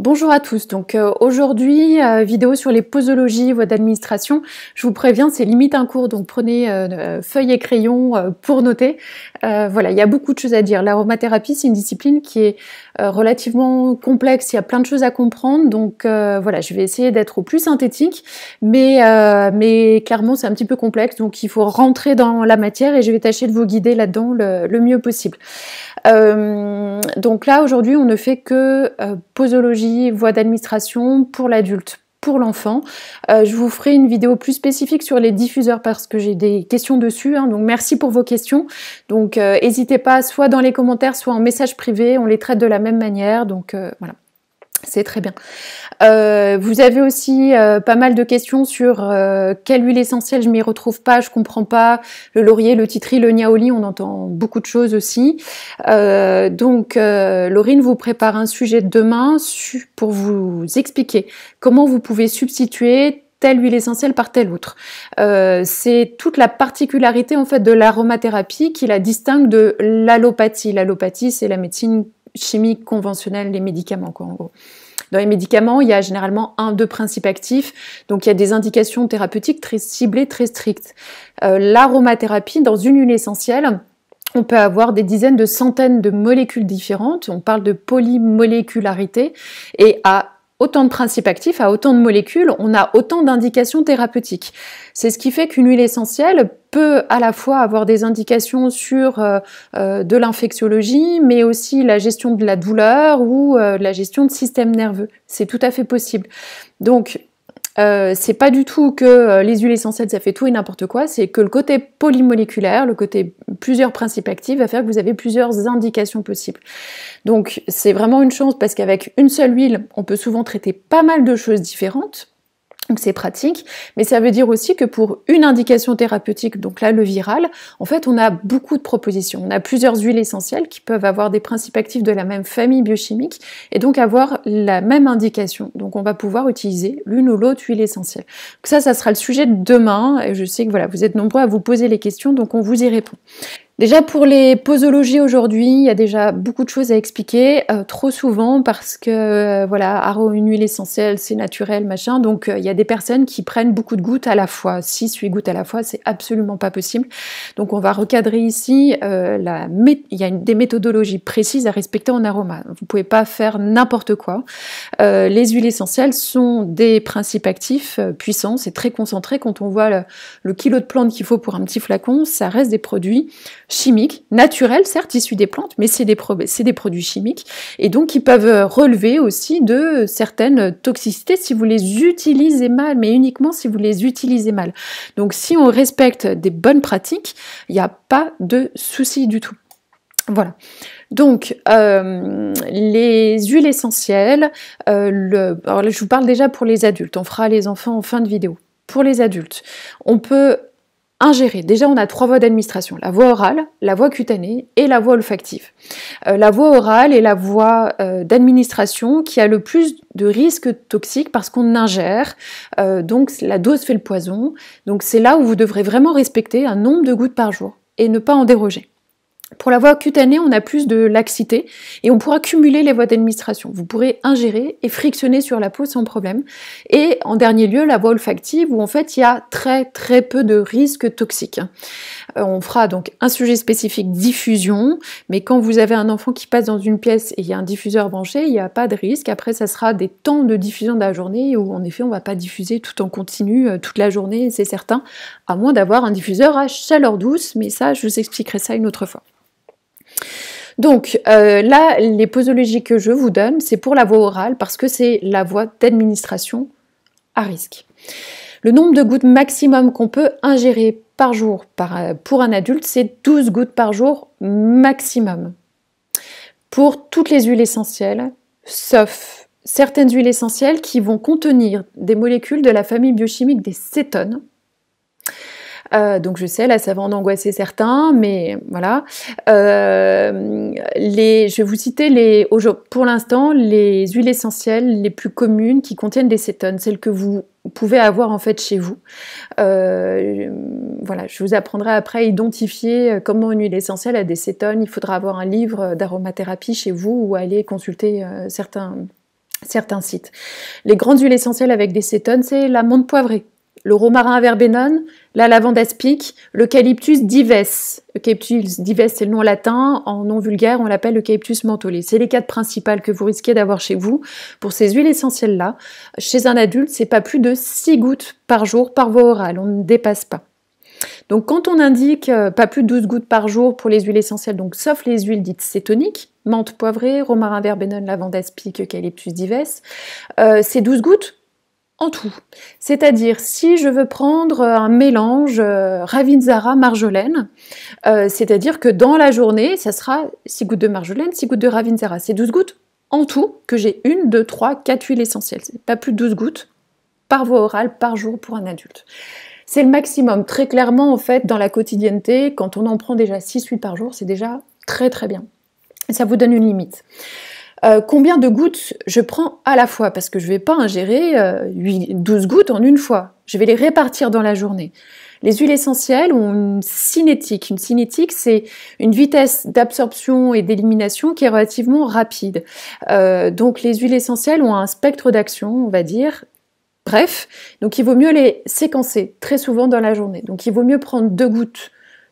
Bonjour à tous. Donc euh, aujourd'hui, euh, vidéo sur les posologies, voies d'administration. Je vous préviens, c'est limite un cours, donc prenez euh, feuille et crayon pour noter. voilà, il y a beaucoup de choses à dire. L'aromathérapie, c'est une discipline qui est relativement complexe. Il y a plein de choses à comprendre. Donc voilà, je vais essayer d'être au plus synthétique, mais mais clairement, c'est un petit peu complexe. Donc il faut rentrer dans la matière et je vais tâcher de vous guider là-dedans le mieux possible. Euh, donc là, aujourd'hui, on ne fait que euh, posologie, voie d'administration pour l'adulte pour l'enfant. Euh, je vous ferai une vidéo plus spécifique sur les diffuseurs parce que j'ai des questions dessus. Hein, donc merci pour vos questions. Donc n'hésitez pas soit dans les commentaires, soit en message privé. On les traite de la même manière. Donc voilà. C'est très bien. Euh, vous avez aussi euh, pas mal de questions sur euh, quelle huile essentielle je m'y retrouve pas, je comprends pas. Le laurier, le titri, le niaoli, on entend beaucoup de choses aussi. donc, Laurine vous prépare un sujet de demain pour vous expliquer comment vous pouvez substituer telle huile essentielle par telle autre. c'est toute la particularité en fait de l'aromathérapie qui la distingue de l'allopathie. L'allopathie, c'est la médecine chimiques conventionnelles les médicaments, gros. Dans les médicaments, il y a généralement un, deux principes actifs, donc il y a des indications thérapeutiques très ciblées, très strictes. Euh, l'aromathérapie, dans une huile essentielle, on peut avoir des dizaines de centaines de molécules différentes, on parle de polymolécularité, et à autant de principes actifs à autant de molécules, on a autant d'indications thérapeutiques. C'est ce qui fait qu'une huile essentielle peut à la fois avoir des indications sur euh, euh, de l'infectiologie, mais aussi la gestion de la douleur ou euh, la gestion de système nerveux. C'est tout à fait possible. Donc, euh, c'est pas du tout que euh, les huiles essentielles ça fait tout et n'importe quoi, c'est que le côté polymoléculaire, le côté plusieurs principes actifs va faire que vous avez plusieurs indications possibles. Donc c'est vraiment une chance parce qu'avec une seule huile, on peut souvent traiter pas mal de choses différentes. Donc c'est pratique, mais ça veut dire aussi que pour une indication thérapeutique, donc là le viral, en fait on a beaucoup de propositions. On a plusieurs huiles essentielles qui peuvent avoir des principes actifs de la même famille biochimique et donc avoir la même indication. Donc on va pouvoir utiliser l'une ou l'autre huile essentielle. Donc ça, ça sera le sujet de demain et je sais que voilà, vous êtes nombreux à vous poser les questions, donc on vous y répond. Déjà pour les posologies aujourd'hui, il y a déjà beaucoup de choses à expliquer, euh, trop souvent parce que euh, voilà, arôme une huile essentielle, c'est naturel, machin. Donc euh, il y a des personnes qui prennent beaucoup de gouttes à la fois, 6 8 gouttes à la fois, c'est absolument pas possible. Donc on va recadrer ici la il y a des méthodologies précises à respecter en aroma. Vous pouvez pas faire n'importe quoi. les huiles essentielles sont des principes actifs puissants, c'est très concentré quand on voit le, le kilo de plantes qu'il faut pour un petit flacon, ça reste des produits chimiques, naturels, certes, issus des plantes, mais c'est des, des, produits chimiques, et donc qui peuvent euh, relever aussi de certaines toxicités si vous les utilisez mal, mais uniquement si vous les utilisez mal. Donc si on respecte des bonnes pratiques, il n'y a pas de souci du tout. Voilà. Donc, euh, les huiles essentielles, euh, je vous parle déjà pour les adultes, on fera les enfants en fin de vidéo. Pour les adultes, on peut ingérer. Déjà, on a trois voies d'administration, la voie orale, la voie cutanée et la voie olfactive. Euh, la voie orale est la voie euh, d'administration qui a le plus de risques toxiques parce qu'on ingère, euh, donc la dose fait le poison. Donc c'est là où vous devrez vraiment respecter un nombre de gouttes par jour et ne pas en déroger. Pour la voie cutanée, on a plus de laxité et on pourra cumuler les voies d'administration. Vous pourrez ingérer et frictionner sur la peau sans problème. Et en dernier lieu, la voie olfactive où en fait il y a très très peu de risques toxiques. Euh, on fera donc un sujet spécifique diffusion, mais quand vous avez un enfant qui passe dans une pièce et il y a un diffuseur branché, il n'y a pas de risque. Après, ça sera des temps de diffusion de la journée où en effet on ne va pas diffuser tout en continu euh, toute la journée, c'est certain, à moins d'avoir un diffuseur à chaleur douce, mais ça je vous expliquerai ça une autre fois. Donc euh, là, les posologies que je vous donne, c'est pour la voie orale parce que c'est la voie d'administration à risque. Le nombre de gouttes maximum qu'on peut ingérer par jour euh, pour un adulte, c'est 12 gouttes par jour maximum. Pour toutes les huiles essentielles, sauf certaines huiles essentielles qui vont contenir des molécules de la famille biochimique des cétones, euh, donc je sais, là ça va en angoisser certains, mais voilà. Euh, les, je vais vous citer les, pour l'instant les huiles essentielles les plus communes qui contiennent des cétones, celles que vous pouvez avoir en fait chez vous. Euh, voilà, je vous apprendrai après à identifier comment une huile essentielle a des cétones. Il faudra avoir un livre d'aromathérapie chez vous ou aller consulter certains certains sites. Les grandes huiles essentielles avec des cétones, c'est l'amande poivrée le romarin verbenone, la lavande aspic, l'eucalyptus dives. Eucalyptus dives, c'est le nom latin. En nom vulgaire, on l'appelle le eucalyptus mentholé. C'est les quatre principales que vous risquez d'avoir chez vous pour ces huiles essentielles-là. Chez un adulte, c'est pas plus de 6 gouttes par jour par voie orale. On ne dépasse pas. Donc quand on indique euh, pas plus de 12 gouttes par jour pour les huiles essentielles, donc sauf les huiles dites cétoniques, menthe poivrée, romarin verbenone, lavande aspic, eucalyptus dives, euh, ces 12 gouttes, en tout. C'est-à-dire, si je veux prendre euh, un mélange euh, Ravinzara marjolaine, euh, c'est-à-dire que dans la journée, ça sera 6 gouttes de marjolaine, 6 gouttes de Ravinzara. C'est 12 gouttes en tout que j'ai une, deux, trois, quatre huiles essentielles. C'est pas plus de 12 gouttes par voie orale par jour pour un adulte. C'est le maximum. Très clairement, en fait, dans la quotidienneté, quand on en prend déjà 6-8 par jour, c'est déjà très très bien. Ça vous donne une limite. Euh, combien de gouttes je prends à la fois, parce que je ne vais pas ingérer 12 euh, gouttes en une fois. Je vais les répartir dans la journée. Les huiles essentielles ont une cinétique. Une cinétique, c'est une vitesse d'absorption et d'élimination qui est relativement rapide. Euh, donc les huiles essentielles ont un spectre d'action, on va dire, Bref, donc il vaut mieux les séquencer très souvent dans la journée. Donc il vaut mieux prendre deux gouttes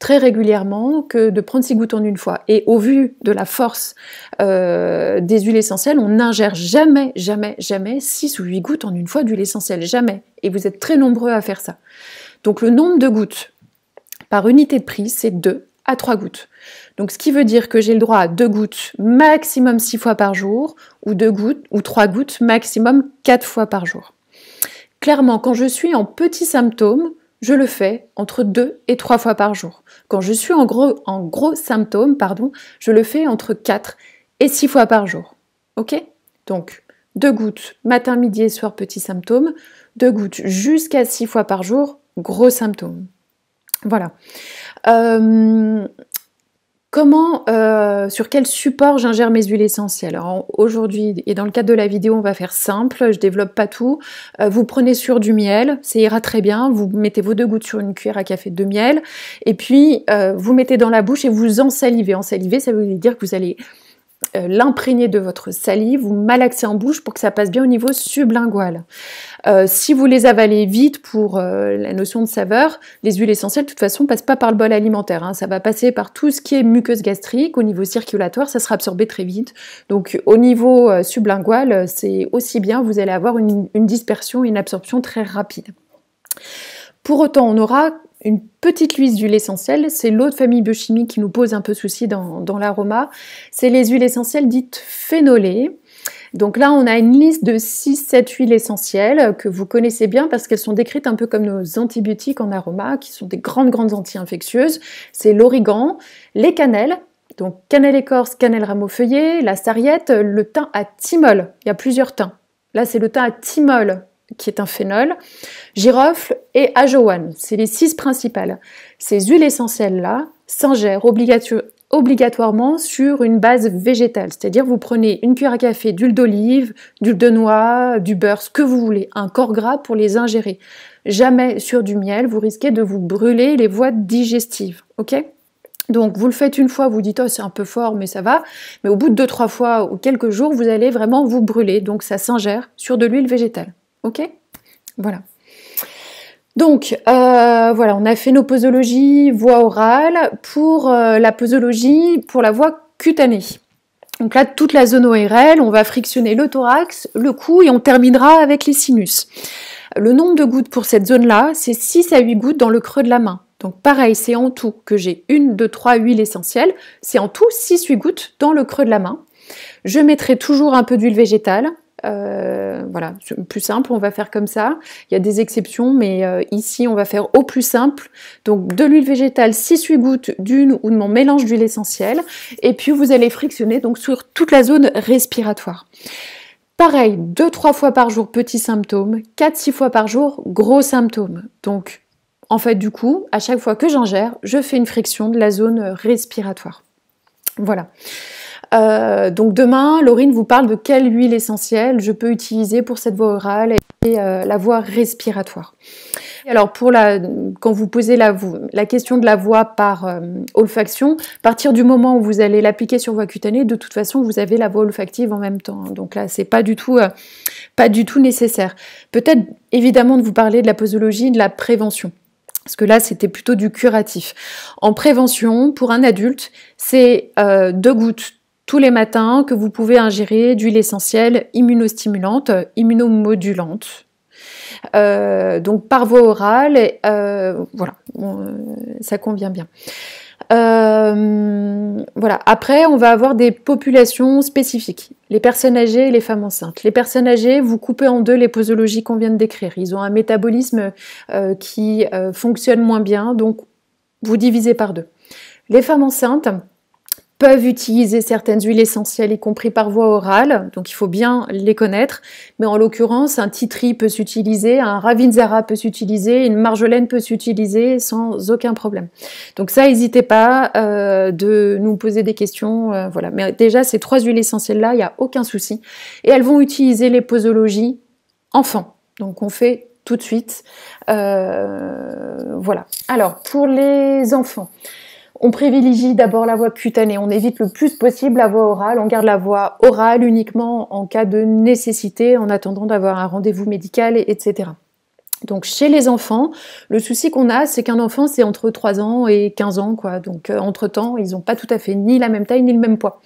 très régulièrement que de prendre six gouttes en une fois. Et au vu de la force euh, des huiles essentielles, on n'ingère jamais, jamais, jamais six ou huit gouttes en une fois d'huile essentielle, jamais. Et vous êtes très nombreux à faire ça. Donc le nombre de gouttes par unité de prix, c'est 2 à 3 gouttes. Donc ce qui veut dire que j'ai le droit à deux gouttes maximum 6 fois par jour ou deux gouttes ou trois gouttes maximum quatre fois par jour. Clairement, quand je suis en petits symptômes, je le fais entre deux et trois fois par jour. Quand je suis en gros, en gros symptômes, pardon, je le fais entre quatre et six fois par jour. Ok Donc, deux gouttes matin, midi et soir, petits symptômes. Deux gouttes jusqu'à six fois par jour, gros symptômes. Voilà. Euh, Comment, euh, sur quel support j'ingère mes huiles essentielles Alors aujourd'hui, et dans le cadre de la vidéo, on va faire simple, je développe pas tout. Euh, vous prenez sur du miel, ça ira très bien. Vous mettez vos deux gouttes sur une cuillère à café de miel, et puis euh, vous mettez dans la bouche et vous en salivez. En saliver, ça veut dire que vous allez euh, l'imprégner de votre salive, vous malaxer en bouche pour que ça passe bien au niveau sublingual. Euh, si vous les avalez vite pour euh, la notion de saveur, les huiles essentielles, de toute façon, passent pas par le bol alimentaire. Hein. Ça va passer par tout ce qui est muqueuse gastrique. Au niveau circulatoire, ça sera absorbé très vite. Donc, au niveau sublingual, c'est aussi bien. Vous allez avoir une, une dispersion et une absorption très rapide. Pour autant, on aura une petite liste d'huiles essentielles. C'est l'autre famille biochimique qui nous pose un peu souci dans, dans l'aroma. C'est les huiles essentielles dites phénolées. Donc là, on a une liste de 6-7 huiles essentielles que vous connaissez bien parce qu'elles sont décrites un peu comme nos antibiotiques en aroma, qui sont des grandes, grandes anti-infectieuses. C'est l'origan, les cannelles, donc cannelle écorce, cannelle rameau feuillé, la sarriette, le thym à thymol. Il y a plusieurs thym. Là, c'est le thym à thymol qui est un phénol, girofle et ajowan. C'est les six principales. Ces huiles essentielles-là s'ingèrent obligatoirement sur une base végétale, c'est-à-dire vous prenez une cuillère à café d'huile d'olive, d'huile de noix, du beurre, ce que vous voulez, un corps gras pour les ingérer. Jamais sur du miel, vous risquez de vous brûler les voies digestives, ok donc vous le faites une fois, vous dites oh c'est un peu fort mais ça va, mais au bout de deux trois fois ou quelques jours, vous allez vraiment vous brûler. Donc ça s'ingère sur de l'huile végétale. Ok Voilà. Donc, euh, voilà, on a fait nos posologies voix orale pour euh, la posologie, pour la voix cutanée. Donc là, toute la zone ORL, on va frictionner le thorax, le cou et on terminera avec les sinus. Le nombre de gouttes pour cette zone-là, c'est 6 à 8 gouttes dans le creux de la main. Donc pareil, c'est en tout que j'ai une, deux, trois huiles essentielles. C'est en tout 6-8 gouttes dans le creux de la main. Je mettrai toujours un peu d'huile végétale. Euh, voilà, plus simple, on va faire comme ça. Il y a des exceptions, mais euh, ici, on va faire au plus simple. Donc, de l'huile végétale, 6-8 gouttes d'une ou de mon mélange d'huile essentielle. Et puis, vous allez frictionner donc sur toute la zone respiratoire. Pareil, 2-3 fois par jour, petits symptômes. 4-6 fois par jour, gros symptômes. Donc, en fait, du coup, à chaque fois que j'ingère, je fais une friction de la zone respiratoire. Voilà. Euh, donc demain, Laurine vous parle de quelle huile essentielle je peux utiliser pour cette voie orale et euh, la voie respiratoire. Alors pour la, quand vous posez la, question de la voix par euh, olfaction, à partir du moment où vous allez l'appliquer sur voie cutanée, de toute façon vous avez la voix olfactive en même temps. donc là c'est pas du tout, pas du tout nécessaire. Peut-être évidemment de vous parler de la posologie, de la prévention. Parce que là, c'était plutôt du curatif. En prévention, pour un adulte, c'est deux gouttes tous les matins que vous pouvez ingérer d'huile essentielle immunostimulante, immunomodulante. Euh, donc par voie orale, euh, voilà, euh, ça convient bien. voilà. Après, on va avoir des populations spécifiques. Les personnes âgées et les femmes enceintes. Les personnes âgées, vous coupez en deux les posologies qu'on vient de décrire. Ils ont un métabolisme qui fonctionne moins bien, donc vous divisez par deux. Les femmes enceintes, peuvent utiliser certaines huiles essentielles, y compris par voie orale, donc il faut bien les connaître. Mais en l'occurrence, un titri peut s'utiliser, un ravinzara peut s'utiliser, une marjolaine peut s'utiliser sans aucun problème. Donc ça, n'hésitez pas euh, de nous poser des questions, euh, voilà. Mais déjà, ces trois huiles essentielles-là, il n'y a aucun souci. Et elles vont utiliser les posologies enfants. Donc on fait tout de suite. Euh, voilà. Alors, pour les enfants... On privilégie d'abord la voix cutanée, on évite le plus possible la voix orale, on garde la voix orale uniquement en cas de nécessité, en attendant d'avoir un rendez-vous médical, etc. Donc chez les enfants, le souci qu'on a, c'est qu'un enfant, c'est entre 3 ans et 15 ans, quoi. Donc euh, entre-temps, ils n'ont pas tout à fait ni la même taille ni le même poids.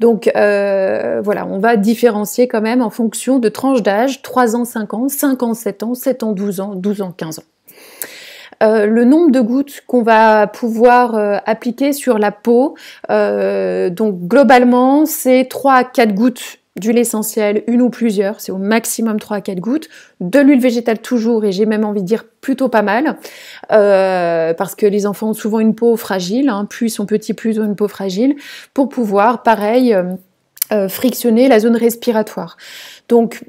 Donc euh, voilà, on va différencier quand même en fonction de tranches d'âge, 3 ans, 5 ans, 5 ans, 7 ans, 7 ans, 12 ans, 12 ans, 15 ans. Euh, le nombre de gouttes qu'on va pouvoir euh, appliquer sur la peau. Euh, donc globalement, c'est 3 à 4 gouttes d'huile essentielle, une ou plusieurs, c'est au maximum 3 à 4 gouttes, de l'huile végétale toujours, et j'ai même envie de dire plutôt pas mal, parce que les enfants ont souvent une peau fragile, hein, plus ils sont petits, plus ils ont une peau fragile, pour pouvoir, pareil, frictionner la zone respiratoire. Donc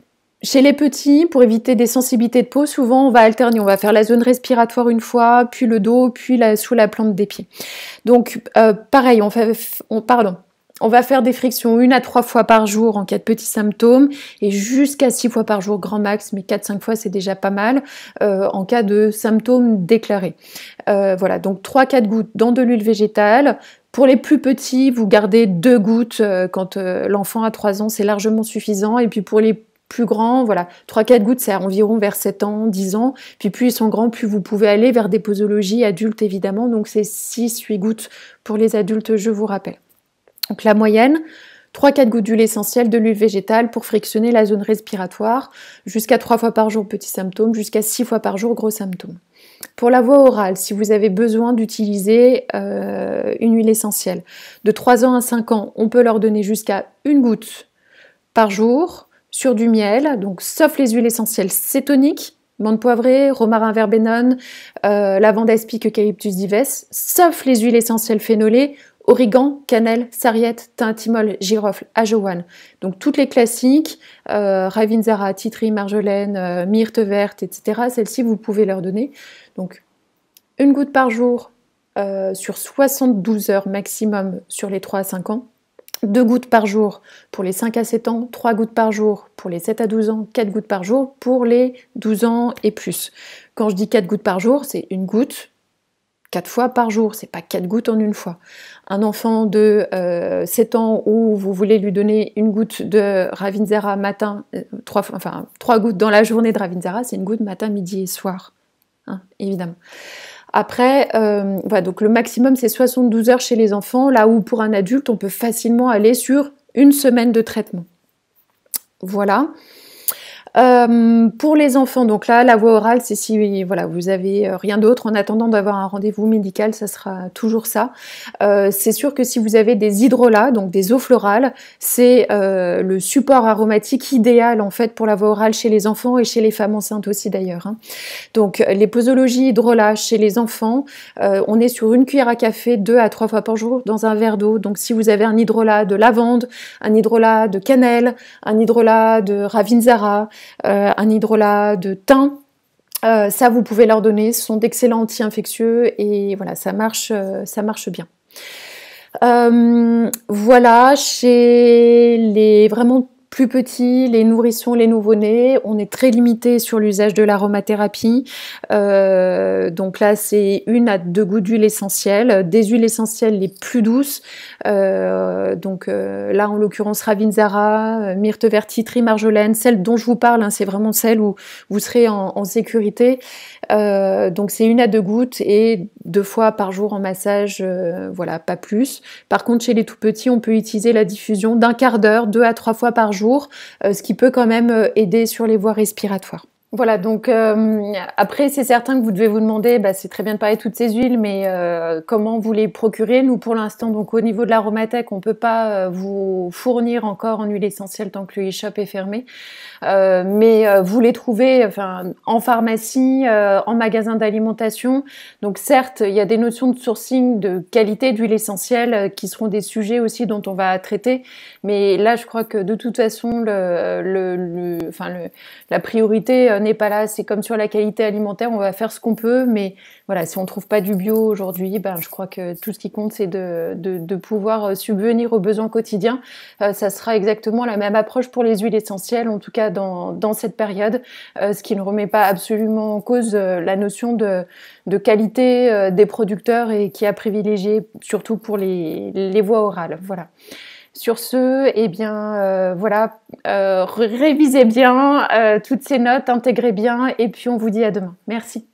chez les petits, pour éviter des sensibilités de peau, souvent on va alterner, on va faire la zone respiratoire une fois, puis le dos, puis sous la plante des pieds. Donc euh, pareil, on fait, pardon, on va faire des frictions une à trois fois par jour en cas de petits symptômes et jusqu'à six fois par jour grand max, mais quatre, cinq fois c'est déjà pas mal euh, en cas de symptômes déclarés. Euh, voilà, donc trois, quatre gouttes dans de l'huile végétale. Pour les plus petits, vous gardez deux gouttes quand l'enfant a trois ans, c'est largement suffisant. Et puis pour les plus grand, voilà, 3-4 gouttes, c'est environ vers 7 ans, 10 ans. Puis plus ils sont grands, plus vous pouvez aller vers des posologies adultes, évidemment. Donc c'est 6-8 gouttes pour les adultes, je vous rappelle. Donc la moyenne, 3-4 gouttes d'huile essentielle, de l'huile végétale pour frictionner la zone respiratoire, jusqu'à 3 fois par jour petits symptômes, jusqu'à 6 fois par jour gros symptômes. Pour la voie orale, si vous avez besoin d'utiliser euh, une huile essentielle, de 3 ans à 5 ans, on peut leur donner jusqu'à une goutte par jour sur du miel, donc sauf les huiles essentielles, cétoniques, menthe poivrée, romarin verbenone, euh, lavande aspic, eucalyptus dives, sauf les huiles essentielles phénolées, origan, cannelle, sarriette, tintimol, girofle, ajowan. Donc toutes les classiques, euh, ravinzara, titri, marjolaine, euh, myrte verte, etc. Celles-ci, vous pouvez leur donner. Donc une goutte par jour euh, sur 72 heures maximum sur les 3 à 5 ans. 2 gouttes par jour pour les 5 à 7 ans, 3 gouttes par jour pour les 7 à 12 ans, 4 gouttes par jour pour les 12 ans et plus. Quand je dis 4 gouttes par jour, c'est une goutte 4 fois par jour, c'est pas 4 gouttes en une fois. Un enfant de 7 euh, ans où vous voulez lui donner une goutte de Ravinzara matin, 3, euh, enfin 3 gouttes dans la journée de Ravinzara, c'est une goutte matin, midi et soir, hein, évidemment. Après, euh, voilà, donc le maximum c'est 72 heures chez les enfants, là où pour un adulte on peut facilement aller sur une semaine de traitement. Voilà. Euh, pour les enfants, donc là, la voix orale, c'est si voilà, vous avez euh, rien d'autre. En attendant d'avoir un rendez-vous médical, ça sera toujours ça. Euh, c'est sûr que si vous avez des hydrolats, donc des eaux florales, c'est le support aromatique idéal en fait pour la voix orale chez les enfants et chez les femmes enceintes aussi d'ailleurs. Hein. Donc les posologies hydrolats chez les enfants, on est sur une cuillère à café deux à trois fois par jour dans un verre d'eau. Donc si vous avez un hydrolat de lavande, un hydrolat de cannelle, un hydrolat de ravinzara, euh, un hydrolat de thym. Euh, ça, vous pouvez leur donner. Ce sont d'excellents anti-infectieux et voilà, ça marche, euh, ça marche bien. voilà, chez les vraiment plus petits, les nourrissons, les nouveau-nés. On est très limité sur l'usage de l'aromathérapie. Euh, donc là, c'est une à deux gouttes d'huile essentielle, des huiles essentielles les plus douces. Euh, donc euh, là, en l'occurrence, Ravinzara, Myrte Vertitri, Marjolaine, celle dont je vous parle, hein, c'est vraiment celle où vous serez en, en sécurité. donc c'est une à deux gouttes et deux fois par jour en massage, voilà, pas plus. Par contre, chez les tout petits, on peut utiliser la diffusion d'un quart d'heure, deux à trois fois par jour euh, ce qui peut quand même euh, aider sur les voies respiratoires. Voilà, donc euh, après, c'est certain que vous devez vous demander, bah, c'est très bien de parler de toutes ces huiles, mais euh, comment vous les procurer Nous, pour l'instant, donc au niveau de l'aromathèque, on ne peut pas euh, vous fournir encore en huile essentielle tant que le shop est fermé, mais vous les trouvez en pharmacie, en magasin d'alimentation. Donc certes, il y a des notions de sourcing, de qualité d'huile essentielle qui seront des sujets aussi dont on va traiter, mais là, je crois que de toute façon, la priorité n'est pas là. C'est comme sur la qualité alimentaire, on va faire ce qu'on peut, mais voilà, si on trouve pas du bio aujourd'hui, ben je crois que tout ce qui compte, c'est de, pouvoir euh, subvenir aux besoins quotidiens. Euh, ça sera exactement la même approche pour les huiles essentielles, en tout cas dans, cette période, euh, ce qui ne remet pas absolument en cause la notion de, qualité des producteurs et qui a privilégié surtout pour les, les voies orales. Voilà. Sur ce, eh bien, euh, voilà, euh, révisez bien euh, toutes ces notes, intégrez bien, et puis on vous dit à demain. Merci.